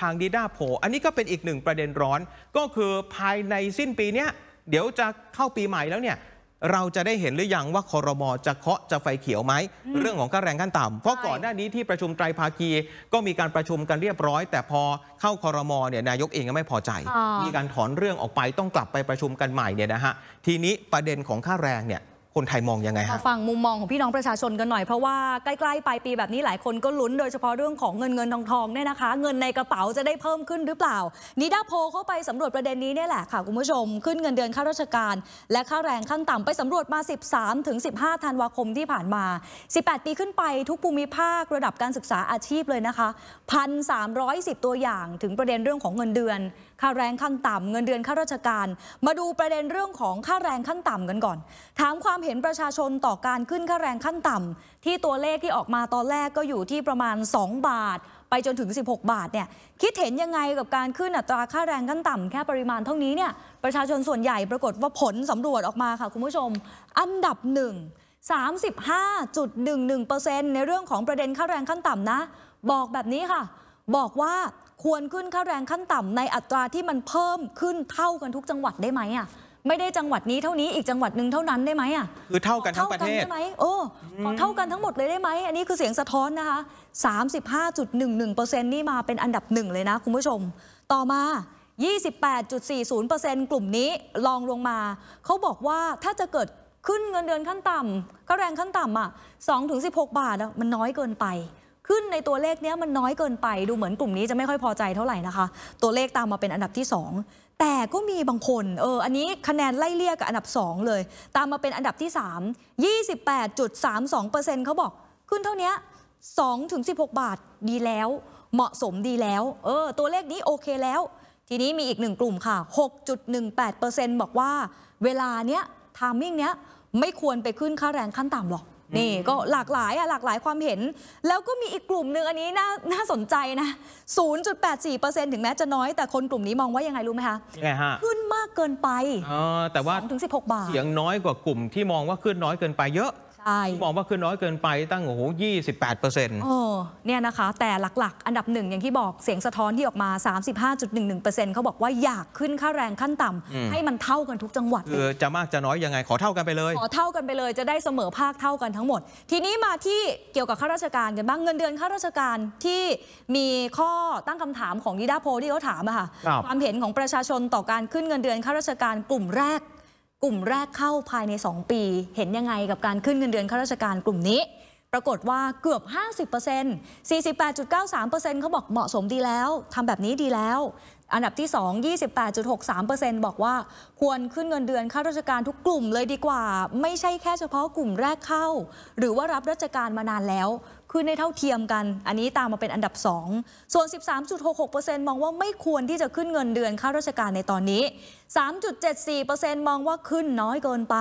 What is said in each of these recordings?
ทางดีด้าโผอันนี้ก็เป็นอีกหนึ่งประเด็นร้อนก็คือภายในสิ้นปีเนี้ยเดี๋ยวจะเข้าปีใหม่แล้วเนี่ยเราจะได้เห็นหรือยังว่าคอรมอจะเคาะจะไฟเขียวไหมเรื่องของค่าแรงขั้นต่ำเพราะก่อนหน้านี้ที่ประชุมไตรภาคีก็มีการประชุมกันเรียบร้อย แต่พอเข้าคอรมอเนี่ยนายกเองก็ไม่พอใจ มีการถอนเรื่องออกไปต้องกลับไปประชุมกันใหม่เนี่ยนะฮะทีนี้ประเด็นของค่าแรงเนี่ยคนไทยมองยังไงฮะฟังมุมมองของพี่น้องประชาชนกันหน่อยเพราะว่าใกล้ๆไปปีแบบนี้หลายคนก็ลุ้น โดยเฉพาะเรื่องของเงินเงินทองทองเนี่ยนะคะ เงินในกระเป๋าจะได้เพิ่มขึ้นหรือเปล่า นิดาโพเข้าไปสำรวจประเด็นนี้เนี่ยแหละค่ะคุณผู้ชมขึ้นเงินเดือนข้าราชการ และค่าแรงขั้นต่ำไปสำรวจมา 13ถึง15 ธันวาคมที่ผ่านมา 18 ปีขึ้นไปทุกภูมิภาคระดับการศึกษาอาชีพเลยนะคะ1,310ตัวอย่างถึงประเด็นเรื่องของเงินเดือนค่าแรงขั้นต่ำเงินเดือนข้าราชการ มาดูประเด็นเรื่องของค่าแรงขั้นต่ำกันก่อน ถามความเห็นประชาชนต่อการขึ้นค่าแรงขั้นต่ำที่ตัวเลขที่ออกมาตอนแรกก็อยู่ที่ประมาณ 2 บาท ไปจนถึง 16 บาทเนี่ยคิดเห็นยังไงกับการขึ้นอัตราค่าแรงขั้นต่ำแค่ปริมาณเท่านี้เนี่ยประชาชนส่วนใหญ่ปรากฏว่าผลสำรวจออกมาค่ะคุณผู้ชม อันดับหนึ่ง35.11%ในเรื่องของประเด็นค่าแรงขั้นต่ำนะ บอกแบบนี้ค่ะ บอกว่าควรขึ้นค่าแรงขั้นต่ำในอัตราที่มันเพิ่มขึ้นเท่ากันทุกจังหวัดได้ไหมอ่ะไม่ได้จังหวัดนี้เท่านี้อีกจังหวัดหนึ่งเท่านั้นได้ไหมอ่ะคือเท่ากันทั้งประเทศได้ไหมโอ้เท่ากันทั้งหมดเลยได้ไหมอันนี้คือเสียงสะท้อนนะคะ35.11%นี่มาเป็นอันดับหนึ่งเลยนะคุณผู้ชม ต่อมา28.40%กลุ่มนี้ลองลงมา เขาบอกว่าถ้าจะเกิดขึ้นเงินเดือนขั้นต่ำก็แรงขั้นต่ำอ่ะ2-16 บาทมันน้อยเกินไปขึ้นในตัวเลขเนี้ยมันน้อยเกินไปดูเหมือนกลุ่มนี้จะไม่ค่อยพอใจเท่าไหร่นะคะตัวเลขตามมาเป็นอันดับที่ 2 แต่ก็มีบางคนเอออันนี้คะแนนไล่เลี่ยกับอันดับ 2 เลย ตามมาเป็นอันดับที่ 3 28.32%เเขาบอกขึ้นเท่านี้2-16 บาทดีแล้ว เหมาะสมดีแล้ว เออตัวเลขนี้โอเคแล้ว ทีนี้มีอีกหนึ่งกลุ่มค่ะ 6.18%บอกว่า เวลาเนี้ยทามิ่งเนี้ยไม่ควรไปขึ้นค่าแรงขั้นต่ำหรอกนี่ก็หลากหลายอะหลากหลายความเห็น แล้วก็มีอีกกลุ่มหนึ่งอันนี้น่าน่าสนใจนะ 0.84%ถึงแม้จะน้อยแต่คนกลุ่มนี้มองว่ายังไงรู้ไหมคะยังไงฮะ ขึ้นมากเกินไปออแต่ว่าถึง16 บาท เสียงน้อยกว่ากลุ่มที่มองว่าขึ้นน้อยเกินไปเยอะใช่มองว่าคือน้อยเกินไปตั้งโอ้โหยี่สิบแปดเปอร์เซ็นต์เนี่ยนะคะแต่หลัก ๆ อันดับหนึ่งอย่างที่บอกเสียงสะท้อนที่ออกมา 35.11%เขาบอกว่าอยากขึ้นค่าแรงขั้นต่ำให้มันเท่ากันทุกจังหวัดคือจะมากจะน้อยยังไงขอเท่ากันไปเลยขอเท่ากันไปเลยจะได้เสมอภาคเท่ากันทั้งหมดทีนี้มาที่เกี่ยวกับข้าราชการกันบ้างเงินเดือนข้าราชการที่มีข้อตั้งคำถามของนิดาโพที่เขาถามอะค่ะความเห็นของประชาชนต่อการขึ้นเงินเดือนข้าราชการกลุ่มแรกกลุ่มแรกเข้าภายใน 2 ปี เห็นยังไงกับการขึ้นเงินเดือนข้าราชการกลุ่มนี้ ปรากฏว่าเกือบ 50% 48.93%เขาบอกเหมาะสมดีแล้ว ทำแบบนี้ดีแล้วอันดับที่ 2 28.63%บอกว่า ควรขึ้นเงินเดือนข้าราชการทุกกลุ่มเลยดีกว่า ไม่ใช่แค่เฉพาะกลุ่มแรกเข้า หรือว่ารับราชการมานานแล้วคือในเท่าเทียมกันอันนี้ตามมาเป็นอันดับ2ส่วน 13.66%มองว่าไม่ควรที่จะขึ้นเงินเดือนข้าราชการในตอนนี้3.74%มองว่าขึ้นน้อยเกินไป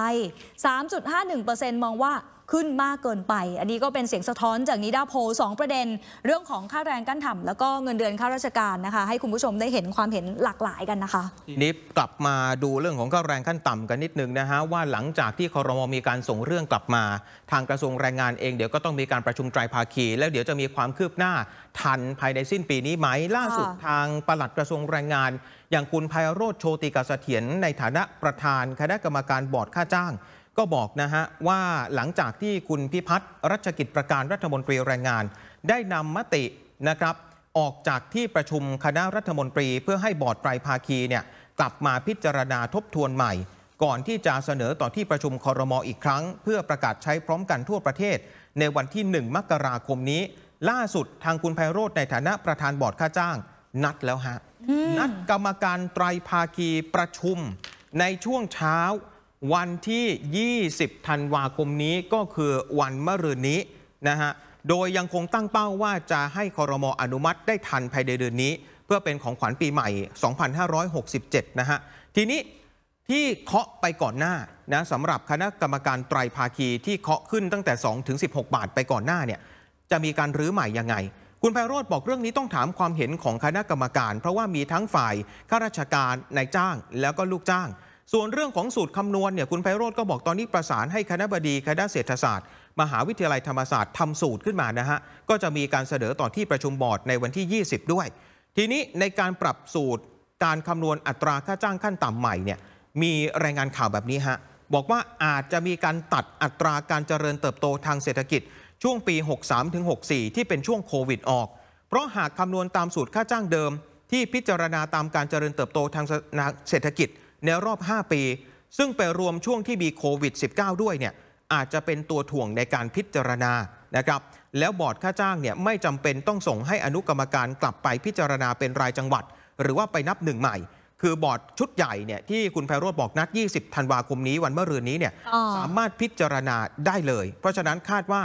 3.51%มองว่าขึ้นมากเกินไป อันนี้ก็เป็นเสียงสะท้อนจากนิดาโพสองประเด็นเรื่องของค่าแรงกั้นถ่ำแล้วก็เงินเดือนข้าราชการนะคะ ให้คุณผู้ชมได้เห็นความเห็นหลากหลายกันนะคะทีนี้กลับมาดูเรื่องของค่าแรงขั้นต่ำกันนิดนึงนะฮะว่าหลังจากที่คอรมอมีการส่งเรื่องกลับมา ทางกระทรวงแรงงานเองเดี๋ยวก็ต้องมีการประชุมไตรภาคี แล้วเดี๋ยวจะมีความคืบหน้าทันภายในสิ้นปีนี้ไหมล่าสุดทางปลัดกระทรวงแรงงาน อย่างคุณัยโรธโชติกาเสถียรในฐานะประธานคณะกรรมการบอร์ดค่าจ้างก็บอกนะฮะว่าหลังจากที่คุณพิพัฒน์รัชกิจประการรัฐมนตรีแรงงาน ได้นำมตินะครับออกจากที่ประชุมคณะรัฐมนตรี เพื่อให้บอร์ดไตรภาคีเนี่ยกลับมาพิจารณาทบทวนใหม่ ก่อนที่จะเสนอต่อที่ประชุมคอรมออีกครั้งเพื่อประกาศใช้พร้อมกันทั่วประเทศ ในวันที่1มกราคมนี้ ล่าสุดทางคุณไพโรธในฐานะประธานบอร์ดค่าจ้าง นัดแล้วฮะนัดกรรมการไตรภาคีประชุมในช่วงเช้าวันที่ 20 ธันวาคมนี้ก็คือวันมะรืนนี้นะฮะ โดยยังคงตั้งเป้าว่าจะให้คอรมออนุมัติได้ทันภายในเดือนนี้ เพื่อเป็นของขวัญปีใหม่ 2567 นะฮะ ทีนี้ที่เคาะไปก่อนหน้านะสำหรับคณะกรรมการไตรภาคีที่เคาะขึ้นตั้งแต่ 2 ถึง 16 บาทไปก่อนหน้าเนี่ยจะมีการรื้อใหม่ยังไง คุณไพโรธบอกเรื่องนี้ต้องถามความเห็นของคณะกรรมการ เพราะว่ามีทั้งฝ่ายข้าราชการนายจ้างแล้วก็ลูกจ้างส่วนเรื่องของสูตรคำนวณเนี่ยคุณไพโรธก็บอกตอนนี้ประสานให้คณะบดีคณะเศรษฐศาสตร์ มหาวิทยาลัยธรรมศาสตร์ ทำสูตรขึ้นมานะฮะก็จะมีการเสนอต่อที่ประชุมบอร์ดในวันที่ 20 ด้วย ทีนี้ในการปรับสูตร การคำนวณอัตราค่าจ้างขั้นต่ำใหม่เนี่ยมีรายงานข่าวแบบนี้ฮะบอกว่าอาจจะมีการตัดอัตราการเจริญเติบโตทางเศรษฐกิจ ช่วงปี 63-64ที่เป็นช่วงโควิดออกเพราะหากคำนวณตามสูตรค่าจ้างเดิมที่พิจารณาตามการเจริญเติบโตทางเศรษฐกิจในรอบ 5 ปี ซึ่งไปรวมช่วงที่มีโควิด -19 ด้วยเนี่ยอาจจะเป็นตัวถ่วงในการพิจารณานะครับแล้วบอร์ดค่าจ้างเนี่ยไม่จำเป็นต้องส่งให้อนุกรรมการกลับไปพิจารณาเป็นรายจังหวัด หรือว่าไปนับหนึ่งใหม่ คือบอร์ดชุดใหญ่เนี่ยที่คุณแพรโรดบอกนัด 20ธันวาคมนี้วันเมื่อรืนนี้เนี่ยสามารถพิจารณาได้เลย เพราะฉะนั้นคาดว่า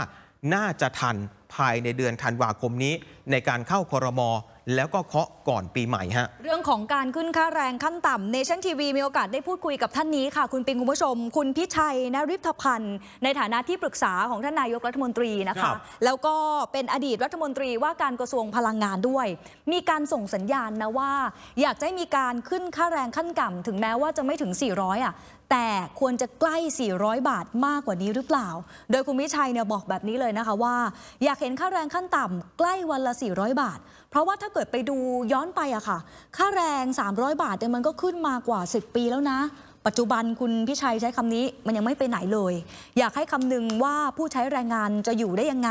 น่าจะทันภายในเดือนธันวาคมนี้ ในการเข้าคอรมอแล้วก็เคาะก่อนปีใหม่ฮะ เรื่องของการขึ้นค่าแรงขั้นต่ำเนชั่นทีวีมีโอกาสได้พูดคุยกับท่านนี้ค่ะ คุณปิงคุณผู้ชม คุณพิชัยนริพพันธ์ในฐานะที่ปรึกษาของท่านนายกรัฐมนตรีนะคะคแล้วก็เป็นอดีตรัฐมนตรีว่าการกระทรวงพลังงานด้วย มีการส่งสัญญาณนะว่า อยากจะให้มีการขึ้นค่าแรงขั้นต่ำถึงแม้ว่าจะไม่ถึง 400อ่ะแต่ควรจะใกล้ 400 บาทมากกว่านี้หรือเปล่า โดยคุณวิชัยเนี่ยบอกแบบนี้เลยนะคะว่าอยากเห็นค่าแรงขั้นต่ำใกล้วันละ 400 บาท เพราะว่าถ้าเกิดไปดูย้อนไปอะค่ะ ค่าแรง 300 บาทเนี่ยมันก็ขึ้นมากว่า 10 ปีแล้วนะปัจจุบันคุณพิชัยใช้คำนี้มันยังไม่ไปไหนเลย อยากให้คำนึงว่าผู้ใช้แรงงานจะอยู่ได้ยังไง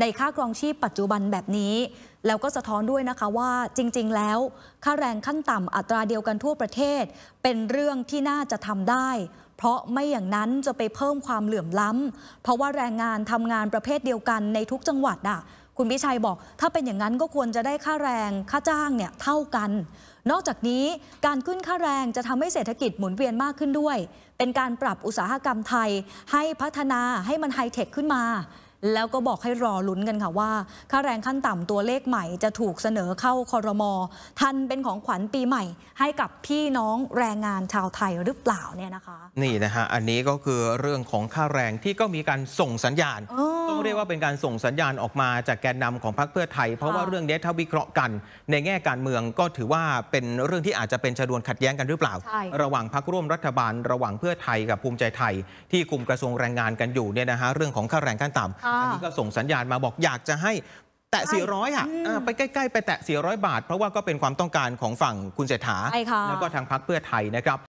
ในค่าครองชีพปัจจุบันแบบนี้ แล้วก็สะท้อนด้วยนะคะว่า จริงๆ แล้ว ค่าแรงขั้นต่ำอัตราเดียวกันทั่วประเทศ เป็นเรื่องที่น่าจะทำได้ เพราะไม่อย่างนั้นจะไปเพิ่มความเหลื่อมล้ำ เพราะว่าแรงงานทำงานประเภทเดียวกันในทุกจังหวัดอ่ะคุณพิชัยบอก ถ้าเป็นอย่างนั้นก็ควรจะได้ค่าแรงค่าจ้างเนี่ยเท่ากันนอกจากนี้การขึ้นค่าแรงจะทำให้เศรษฐกิจหมุนเวียนมากขึ้นด้วย เป็นการปรับอุตสาหกรรมไทยให้พัฒนาให้มันไฮเทคขึ้นมาแล้วก็บอกให้รอลุ้นกันค่ะว่า ค่าแรงขั้นต่ำตัวเลขใหม่ จะถูกเสนอเข้าคอรมอทันเป็นของขวัญปีใหม่ ให้กับพี่น้องแรงงานชาวไทยหรือเปล่าเนี่ยนะคะ นี่นะฮะอันนี้ก็คือเรื่องของค่าแรงที่ก็มีการส่งสัญญาณต้องเรียกว่าเป็นการส่งสัญญาณออกมาจากแกนนำของพรรคเพื่อไทย เพราะว่าเรื่องนี้ถ้าวิเคราะห์กัน ในแง่การเมืองก็ถือว่าเป็นเรื่องที่อาจจะเป็นชนวนขัดแย้งกันหรือเปล่า ระหว่างพรรคร่วมรัฐบาลระหว่างเพื่อไทยกับภูมิใจไทย ที่คุมกระทรวงแรงงานกันอยู่เนี่ยนะฮะเรื่องของค่าแรงขั้นต่ำอันนี้ก็ส่งสัญญาณมาบอกอยากจะให้แตะ 400อ่ะไปใกล้ ๆ ไปแตะ 400 บาท เพราะว่าก็เป็นความต้องการของฝั่งคุณเศรษฐา แล้วก็ทางพรรคเพื่อไทยนะครับ